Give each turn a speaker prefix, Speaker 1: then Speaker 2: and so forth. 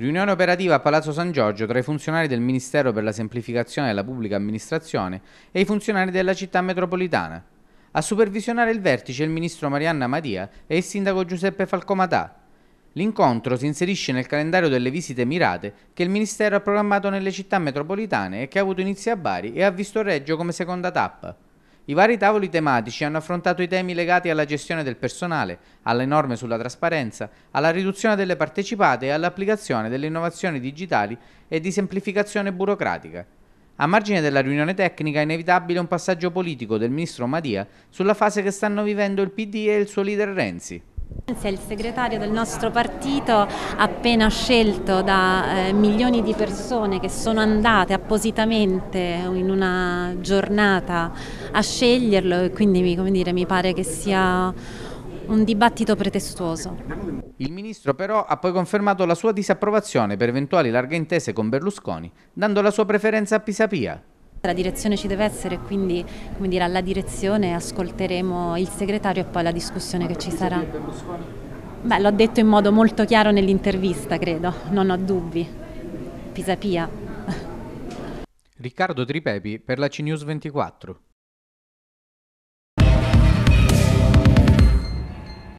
Speaker 1: Riunione operativa a Palazzo San Giorgio tra i funzionari del Ministero per la semplificazione della pubblica amministrazione e i funzionari della città metropolitana. A supervisionare il vertice il ministro Marianna Madia e il sindaco Giuseppe Falcomatà. L'incontro si inserisce nel calendario delle visite mirate che il Ministero ha programmato nelle città metropolitane e che ha avuto inizio a Bari e ha visto Reggio come seconda tappa. I vari tavoli tematici hanno affrontato i temi legati alla gestione del personale, alle norme sulla trasparenza, alla riduzione delle partecipate e all'applicazione delle innovazioni digitali e di semplificazione burocratica. A margine della riunione tecnica è inevitabile un passaggio politico del ministro Madia sulla fase che stanno vivendo il PD e il suo leader Renzi.
Speaker 2: È il segretario del nostro partito appena scelto da eh, milioni di persone che sono andate appositamente in una giornata a sceglierlo e quindi mi, dire, mi pare che sia un dibattito pretestuoso.
Speaker 1: Il ministro però ha poi confermato la sua disapprovazione per eventuali larghe intese con Berlusconi, dando la sua preferenza a Pisapia.
Speaker 2: La direzione ci deve essere, quindi come dire, alla direzione ascolteremo il segretario e poi la discussione che ci sarà. Beh, l'ho detto in modo molto chiaro nell'intervista, credo, non ho dubbi. Pisapia.
Speaker 1: Riccardo Tripepi per la CNews 24.